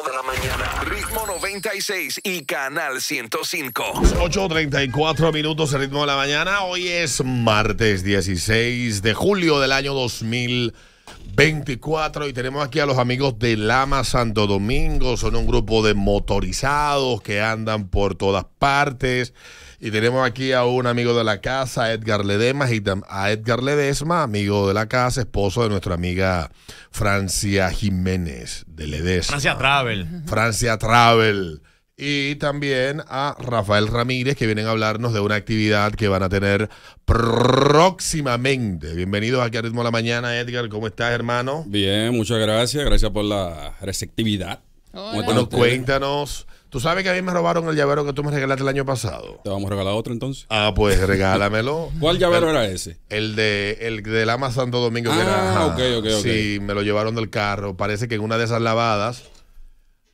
de la mañana. Ritmo 96 y Canal 105. 8.34 minutos, el ritmo de la mañana. Hoy es martes 16 de julio del año 2024 y tenemos aquí a los amigos de Lama Santo Domingo. Son un grupo de motorizados que andan por todas partes y tenemos aquí a un amigo de la casa, Edgar Ledesma, y a Edgar Ledesma, amigo de la casa, esposo de nuestra amiga Francia Jiménez de Ledesma. Francia Travel. Francia Travel. Y también a Rafael Ramírez, que vienen a hablarnos de una actividad que van a tener próximamente. Bienvenidos aquí a Ritmo de la Mañana, Edgar. ¿Cómo estás, hermano? Bien, muchas gracias. Gracias por la receptividad. Bueno, cuéntanos. Tú sabes que a mí me robaron el llavero que tú me regalaste el año pasado. Te vamos a regalar otro entonces. Ah, pues regálamelo. ¿Cuál llavero era ese? El de el del ama Santo Domingo ah, Ah, ok, ok, ok. Sí, me lo llevaron del carro. Parece que en una de esas lavadas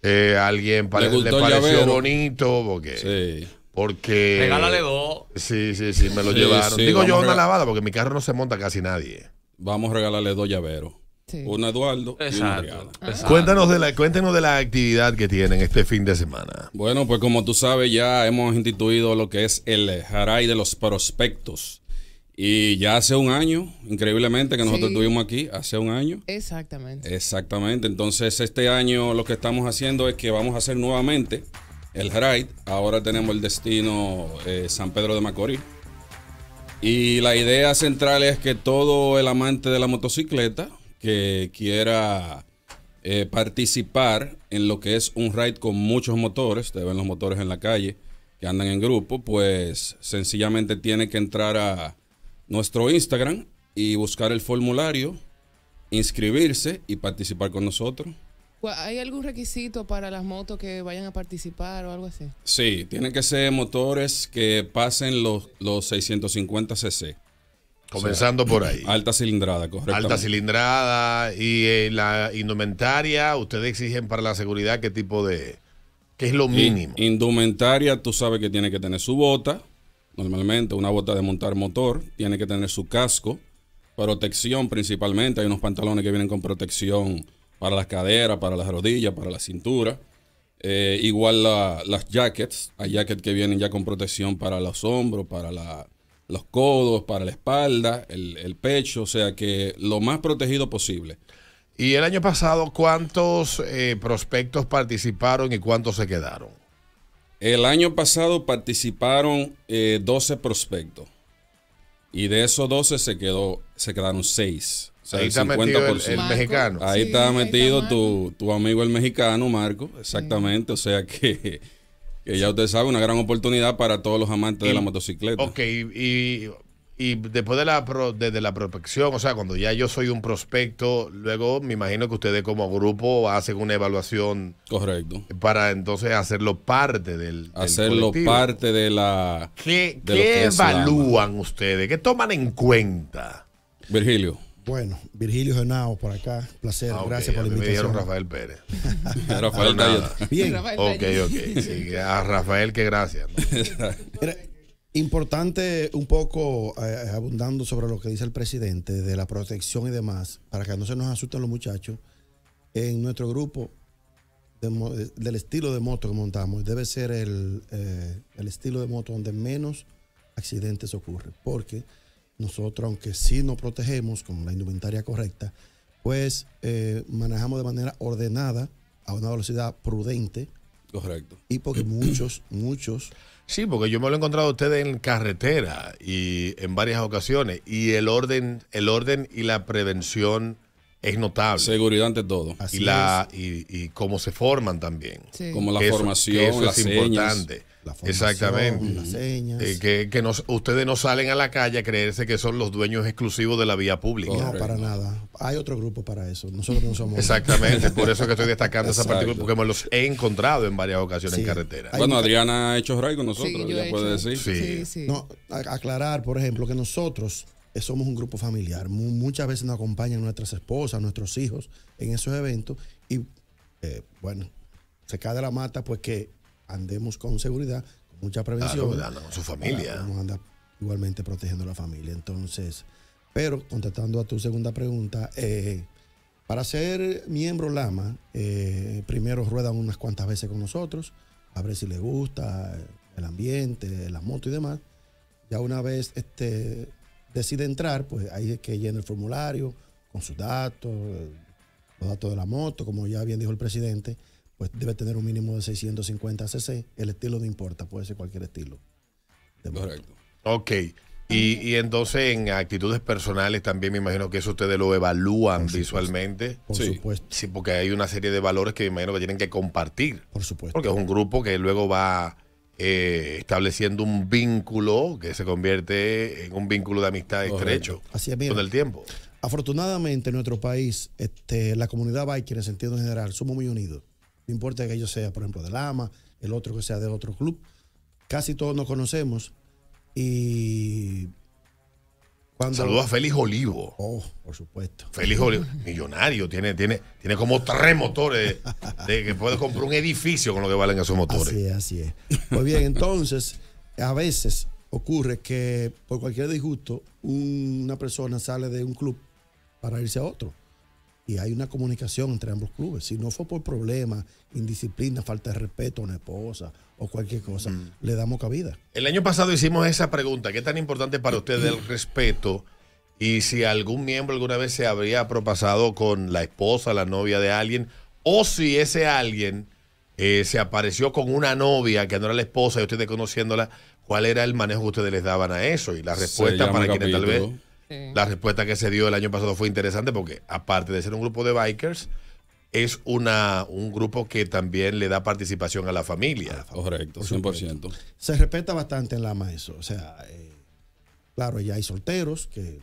eh, alguien le, pareció bonito porque. Sí. Porque. Regálale dos. Sí, sí, sí, me lo llevaron. Digo yo una lavada porque mi carro no se monta casi nadie. Vamos a regalarle dos llaveros. Un Eduardo. y ah. Cuéntanos de la, cuéntenos de la actividad que tienen este fin de semana. Bueno, pues como tú sabes, ya hemos instituido lo que es el Jaray de los Prospectos. Y ya hace un año, increíblemente, que nosotros estuvimos aquí, hace un año. Exactamente. Exactamente. Entonces, este año lo que estamos haciendo es que vamos a hacer nuevamente el Jaray. Ahora tenemos el destino eh, San Pedro de Macorís. Y la idea central es que todo el amante de la motocicleta que quiera eh, participar en lo que es un ride con muchos motores, te ven los motores en la calle que andan en grupo, pues sencillamente tiene que entrar a nuestro Instagram y buscar el formulario, inscribirse y participar con nosotros. ¿Hay algún requisito para las motos que vayan a participar o algo así? Sí, tienen que ser motores que pasen los, los 650 cc. Comenzando por ahí. Alta cilindrada, correcto. Alta cilindrada y la indumentaria, ustedes exigen para la seguridad qué tipo de... ¿Qué es lo mínimo? indumentaria, tú sabes que tiene que tener su bota, normalmente una bota de montar motor, tiene que tener su casco, protección principalmente, hay unos pantalones que vienen con protección para las caderas, para las rodillas, para la cintura. Eh, igual las jackets, hay jackets que vienen ya con protección para los hombros, para la los codos, para la espalda, el, pecho, o sea que lo más protegido posible. ¿Y el año pasado cuántos eh, prospectos participaron y cuántos se quedaron? El año pasado participaron 12 eh, prospectos. Y de esos 12 se, quedó, se quedaron 6. ahí está metido el, mexicano. Ahí está metido tu, amigo el mexicano, Marco. Exactamente. O sea que que ya usted sabe, una gran oportunidad para todos los amantes de la motocicleta. Ok, y, después de la, prospección, o sea, cuando ya yo soy un prospecto, luego me imagino que ustedes como grupo hacen una evaluación. Correcto. Para entonces hacerlo parte del. hacerlo parte de la. ¿qué evalúan ustedes? ¿Qué toman en cuenta? Virgilio. Bueno, Virgilio Genao por acá, placer, ah, gracias por la invitación. Me dieron Rafael Pérez. Rafael Bien. Rafael ok, ok. a Rafael qué gracias. importante un poco eh, abundando sobre lo que dice el presidente de la protección y demás, para que no se nos asusten los muchachos, en nuestro grupo eh, del estilo de moto que montamos, debe ser el, eh, el estilo de moto donde menos accidentes ocurren, porque nosotros, aunque sí nos protegemos con la indumentaria correcta, pues eh, manejamos de manera ordenada, a una velocidad prudente. Correcto. Y porque muchos, muchos... Sí, porque yo me lo he encontrado a ustedes en carretera y en varias ocasiones, y el orden, el orden y la prevención es notable. Seguridad ante todo. Así y, la, y, cómo se forman también. Sí. Como la formación, es importante Exactamente. Las señas. Eh, que, ustedes no salen a la calle a creerse que son los dueños exclusivos de la vía pública. No, para nada. Hay otro grupo para eso. Nosotros no somos. Exactamente. por eso que estoy destacando esa partícula, porque me los he encontrado en varias ocasiones en carretera. Bueno, Adriana ha hecho ray con nosotros, ya puede decir. Sí. no, aclarar, por ejemplo, que nosotros eh, somos un grupo familiar. muchas veces nos acompañan nuestras esposas, nuestros hijos en esos eventos y, eh, bueno, se cae de la mata, pues que andemos con seguridad, con mucha prevención. con su ah, familia. vamos a igualmente protegiendo a la familia. Entonces, pero contestando a tu segunda pregunta, eh, para ser miembro Lama, eh, primero ruedan unas cuantas veces con nosotros, a ver si le gusta el ambiente, la moto y demás. Ya una vez este, decide entrar, pues hay que llenar el formulario con sus datos, los datos de la moto, como ya bien dijo el presidente pues debe tener un mínimo de 650 cc. El estilo no importa, puede ser cualquier estilo. De Correcto. Ok. Y, entonces en actitudes personales también me imagino que eso ustedes lo evalúan visualmente. Por sí. supuesto. Sí, porque hay una serie de valores que me imagino que tienen que compartir. Por supuesto. Porque es un grupo que luego va eh, estableciendo un vínculo que se convierte en un vínculo de amistad estrecho con Así es, el tiempo. Afortunadamente en nuestro país, este, la comunidad biker en sentido general, somos muy unidos. No importa que yo sea, por ejemplo, del AMA, el otro que sea de otro club. Casi todos nos conocemos. Y. Cuando... Saludos a Félix Olivo. Oh, por supuesto. Félix Olivo, millonario, tiene, tiene, tiene como tres motores de que puede comprar un edificio con lo que valen esos motores. Así es, así es. Pues bien, entonces, a veces ocurre que por cualquier disgusto una persona sale de un club para irse a otro y hay una comunicación entre ambos clubes. Si no fue por problemas, indisciplina, falta de respeto a una esposa o cualquier cosa, mm. le damos cabida. El año pasado hicimos esa pregunta, ¿qué tan importante para ustedes el respeto? Y si algún miembro alguna vez se habría propasado con la esposa, la novia de alguien, o si ese alguien eh, se apareció con una novia que no era la esposa y ustedes conociéndola, ¿cuál era el manejo que ustedes les daban a eso? Y la respuesta para quienes tal vez la respuesta que se dio el año pasado fue interesante porque, aparte de ser un grupo de bikers, es una, un grupo que también le da participación a la familia. Ah, correcto, 100%. Se respeta bastante en la eso. O sea, eh, claro, ya hay solteros que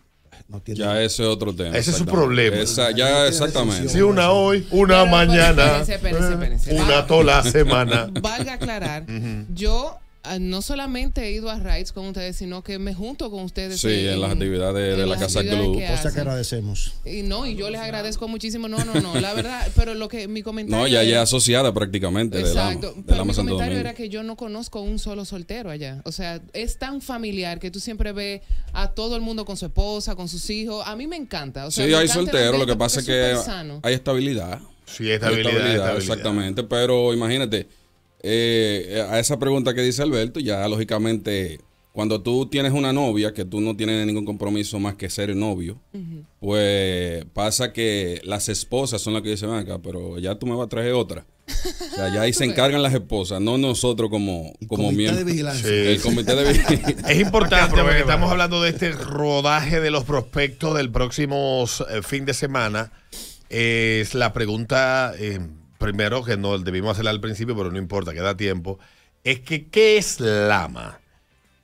no tienen... Ya ese es otro tema. Ese es su problema. ya, exactamente. Sí, una hoy, pues, una mañana, ah. una toda la semana. Valga aclarar, yo no solamente he ido a rides con ustedes, sino que me junto con ustedes. Sí, en, las actividades de la Casa Club. Que cosa que agradecemos. Y no, y yo les agradezco muchísimo. No, no, no, la verdad, pero lo que mi comentario. No, ya, ya asociada prácticamente. Exacto. pero mi comentario era que yo no conozco un solo soltero allá. O sea, es tan familiar que tú siempre ves a todo el mundo con su esposa, con sus hijos. A mí me encanta. sí, hay solteros, lo que pasa es que hay estabilidad. Sí, estabilidad. Exactamente, pero imagínate eh, a esa pregunta que dice Alberto, ya lógicamente, cuando tú tienes una novia, que tú no tienes ningún compromiso más que ser novio, pues pasa que las esposas son las que dicen, acá, pero ya tú me vas a traer otra. O sea, ya ahí se encargan las esposas, no nosotros como, como miembros. El comité de vigilancia. Es importante porque estamos hablando de este rodaje de los prospectos del próximo eh, fin de semana. Es la pregunta... Eh, primero que no debimos hacerla al principio, pero no importa, que da tiempo, es que ¿qué es Lama?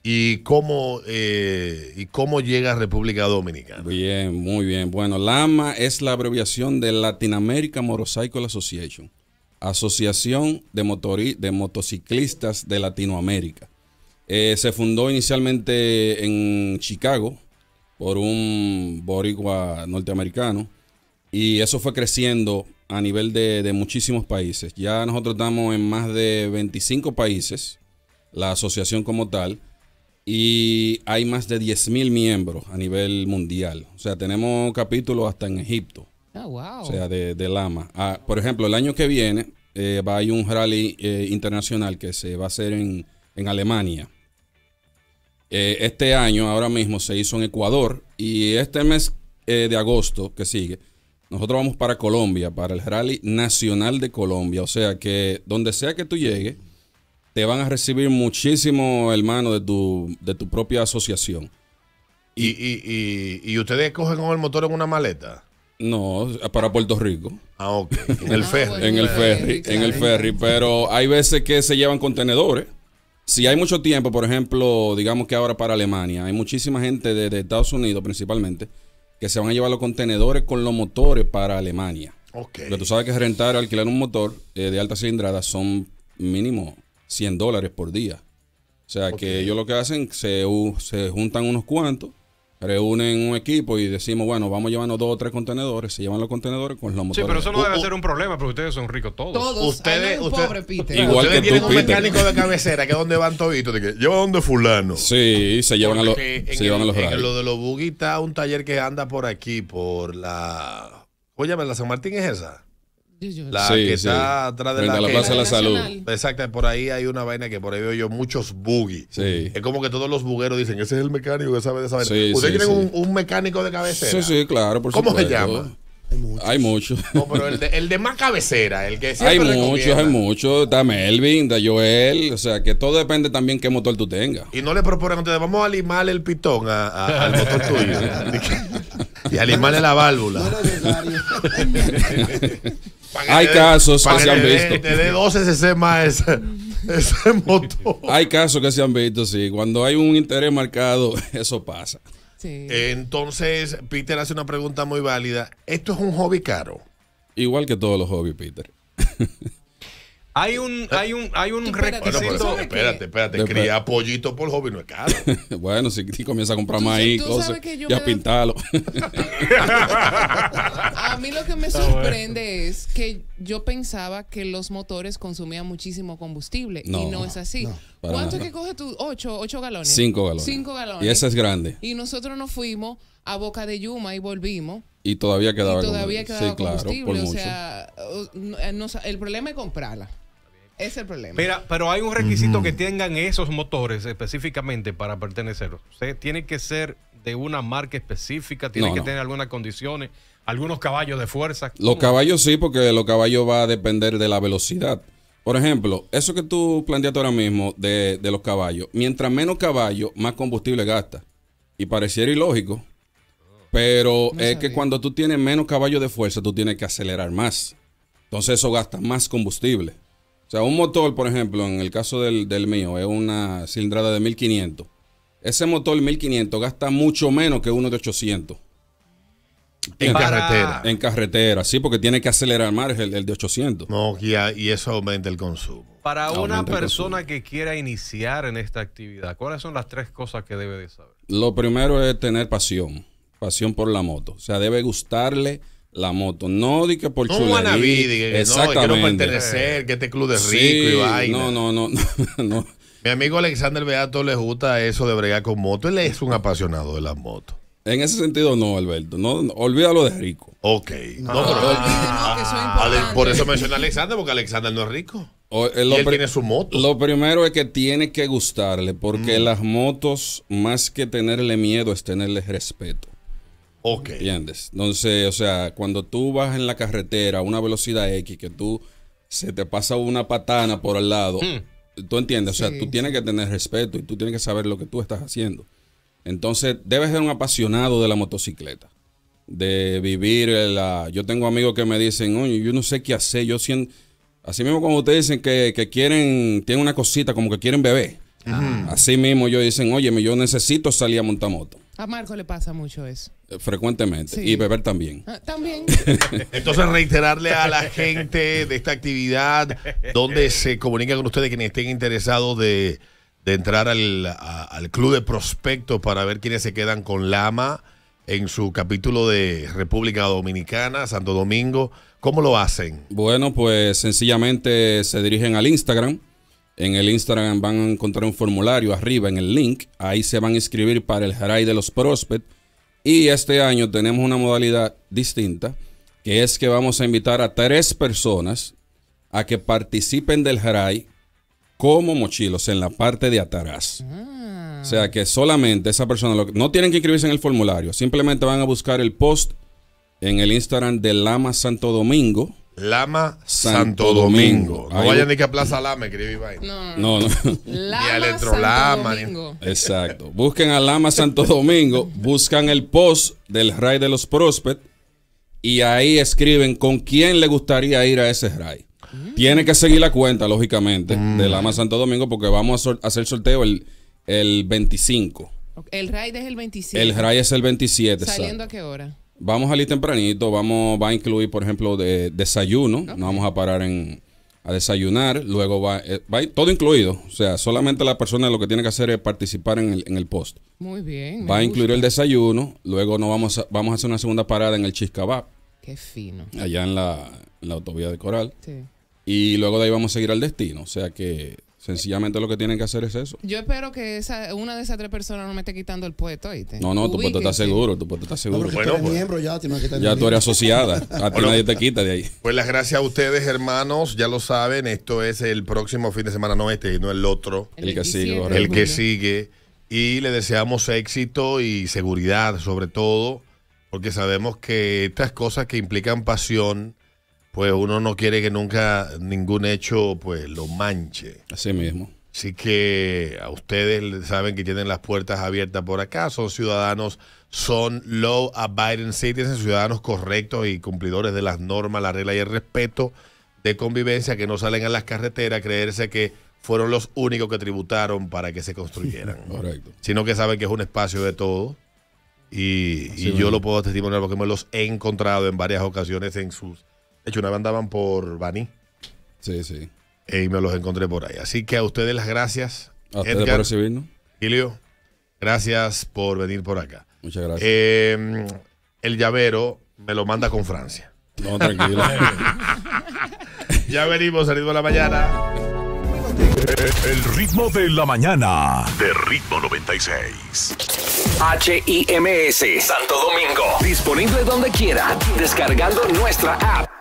¿Y cómo, eh, ¿Y cómo llega a República Dominicana? Bien, muy bien. Bueno, LAMA es la abreviación de Latin America Motorcycle Association, Asociación de, de Motociclistas de Latinoamérica. Eh, se fundó inicialmente en Chicago por un boricua norteamericano y eso fue creciendo a nivel de, muchísimos países. Ya nosotros estamos en más de 25 países, la asociación como tal, y hay más de 10.000 miembros a nivel mundial. O sea, tenemos capítulos hasta en Egipto. Ah, o sea, de, Lama. Ah, por ejemplo, el año que viene eh, ...hay va a un rally eh, internacional que se va a hacer en, en Alemania. Eh, este año, ahora mismo, se hizo en Ecuador y este mes de agosto que sigue, nosotros vamos para Colombia, para el Rally Nacional de Colombia. O sea que donde sea que tú llegues, te van a recibir muchísimo hermano de tu, de tu propia asociación. ¿Y, y, y, ustedes cogen el motor en una maleta? No, para Puerto Rico. Ah, ok. En el ferry. en el ferry, en el ferry. Pero hay veces que se llevan contenedores. Si hay mucho tiempo, por ejemplo, digamos que ahora para Alemania, hay muchísima gente de Estados Unidos principalmente que se van a llevar los contenedores con los motores para Alemania. Okay. Pero tú sabes que rentar, alquilar un motor eh, de alta cilindrada son mínimo 100 dólares por día. O sea que ellos lo que hacen, se, se juntan unos cuantos reúnen un equipo y decimos, bueno, vamos a llevarnos dos o tres contenedores, se llevan los contenedores con los motores. Sí, pero eso no debe ser un problema, porque ustedes son ricos todos. Todos, ustedes, usted, ustedes tienen un mecánico de cabecera que es donde van toditos, de lleva donde fulano. Sí, se llevan a los se llevan a los en lo de los buggy está un taller que anda por aquí por la Oye, la San Martín es esa. La que está atrás de la, la, la Salud. Exacto, por ahí hay una vaina que por ahí veo yo muchos buggy. Es como que todos los bugueros dicen, ese es el mecánico que sabe de esa vaina. ¿Usted un, un, mecánico de cabecera? Sí, sí, claro. Por ¿Cómo se llama? Hay muchos. No, pero el de, más cabecera, el que Hay muchos, hay muchos. Está Melvin, está Joel. O sea, que todo depende también qué motor tú tengas. Y no le proponen ustedes, vamos a limar el pitón al motor tuyo. y a limarle la válvula. No Hay casos que se han visto. Te dé 12 cc más motor. Hay casos que se han visto, sí. Cuando hay un interés marcado, eso pasa. Sí. Entonces, Peter hace una pregunta muy válida. ¿Esto es un hobby caro? Igual que todos los hobbies, Peter. Eh, hay un, hay un, hay un Bueno, pero espérate, espérate, Cría pollito por joven no es caro. bueno, si, comienza a comprar maíz cosas, ya a pintarlo. a mí lo que me sorprende es que yo pensaba que los motores consumían muchísimo combustible y no es así. ¿Cuánto es que coge tú? ¿Ocho, ocho galones? Cinco galones. Cinco galones. Y esa es grande. Y nosotros nos fuimos a Boca de Yuma y volvimos y todavía quedaba combustible. el problema es comprarla. Es el problema. pero hay un requisito que tengan esos motores específicamente para pertenecerlos Tiene que ser de una marca específica, Tiene que tener algunas condiciones, algunos caballos de fuerza. Los caballos sí, porque los caballos va a depender de la velocidad. Por ejemplo, eso que tú planteaste ahora mismo de, de los caballos. Mientras menos caballos, más combustible gasta. Y pareciera ilógico, pero es que cuando tú tienes menos caballos de fuerza, tú tienes que acelerar más. Entonces eso gasta más combustible. O sea, un motor, por ejemplo, en el caso del, mío, es una cilindrada de 1500. Ese motor 1500 gasta mucho menos que uno de 800. En carretera. En carretera, sí, porque tiene que acelerar más el, de 800. No, y, eso aumenta el consumo. Para una persona que quiera iniciar en esta actividad, ¿cuáles son las tres cosas que debe de saber? Lo primero es tener pasión pasión por la moto. O sea, debe gustarle la moto. No di que por no chulería. que, No, pertenecer, que este club es rico y vaina. No, no, no, Mi amigo Alexander Beato le gusta eso de bregar con moto. Él es un apasionado de las motos. En ese sentido no, Alberto. No, no olvídalo de rico. Ok. No, pero, por eso menciona a Alexander, porque Alexander no es rico. Eh, tiene su moto. Lo primero es que tiene que gustarle, porque mm. las motos, más que tenerle miedo, es tenerle respeto. Ok. ¿Entiendes? Entonces, o sea, cuando tú vas en la carretera a una velocidad X, que tú se te pasa una patana por al lado, hmm. tú entiendes, o sea, tú tienes que tener respeto y tú tienes que saber lo que tú estás haciendo. Entonces, debes ser un apasionado de la motocicleta, de vivir la... Yo tengo amigos que me dicen, oye, yo no sé qué hacer, yo siento... Así mismo como ustedes dicen que, quieren, tienen una cosita como que quieren beber. Así mismo ellos dicen, oye, yo necesito salir a montar moto. A Marco le pasa mucho eso. Eh, frecuentemente. Y beber también. Ah, también. Entonces, reiterarle a la gente de esta actividad, donde se comunica con ustedes quienes estén interesados de, entrar al, al club de prospectos para ver quiénes se quedan con Lama en su capítulo de República Dominicana, Santo Domingo. ¿Cómo lo hacen? Bueno, pues sencillamente se dirigen al Instagram en el Instagram van a encontrar un formulario arriba en el link. Ahí se van a inscribir para el Harai de los Prospect. Y este año tenemos una modalidad distinta, que es que vamos a invitar a tres personas a que participen del Harai como mochilos en la parte de Ataraz. O sea que solamente esa persona, no tienen que inscribirse en el formulario, simplemente van a buscar el post en el Instagram de Lama Santo Domingo Lama Santo, Domingo. No vayan ni que a Plaza Lama, escribí No, no, no. Lama, ni a Electrolama. Exacto. Busquen a Lama Santo Domingo, buscan el post del Ray de los Prospect y ahí escriben con quién le gustaría ir a ese Ray. Mm. Tiene que seguir la cuenta, lógicamente, mm. de Lama Santo Domingo porque vamos a, hacer sorteo el, el 25. El RAID es el 27. El ray es el 27. ¿Saliendo a qué hora? vamos a salir tempranito, vamos, va a incluir, por ejemplo, de, desayuno, no vamos a parar en, a desayunar, luego va, eh, va, todo incluido, o sea, solamente la persona lo que tiene que hacer es participar en el, en el post. Muy bien. Va a incluir el desayuno, luego no vamos a, vamos a hacer una segunda parada en el Chiscabab. Qué fino. Allá en la, la autovía de Coral. Sí. Y luego de ahí vamos a seguir al destino, o sea que Sencillamente lo que tienen que hacer es eso. Yo espero que esa, una de esas tres personas no me esté quitando el puesto, No, no, tu puesto está seguro, tu puesto está seguro. Pues, ya, tú eres asociada, a nadie te quita de ahí. Pues las gracias a ustedes, hermanos, ya lo saben, esto es el próximo fin de semana, no este, no el otro. El, que sigue, El que sigue. Y le deseamos éxito y seguridad, sobre todo, porque sabemos que estas cosas que implican pasión pues uno no quiere que nunca ningún hecho pues lo manche. Así mismo. Así que a ustedes saben que tienen las puertas abiertas por acá, son ciudadanos, son law abiding citizens, ciudadanos correctos y cumplidores de las normas, la regla y el respeto de convivencia que no salen a las carreteras a creerse que fueron los únicos que tributaron para que se construyeran. Correcto. Sino que saben que es un espacio de todo. Y, y yo lo puedo testimoniar porque me los he encontrado en varias ocasiones en sus de hecho, una banda andaban por Bani Sí, sí. Y e me los encontré por ahí. Así que a ustedes las gracias. A Edgar, por recibirnos. gracias por venir por acá. Muchas gracias. Eh, el llavero me lo manda con Francia. No, tranquilo. ya venimos, salimos de la mañana. El ritmo de la mañana. De ritmo 96. HIMS Santo Domingo. Disponible donde quiera. Descargando nuestra app.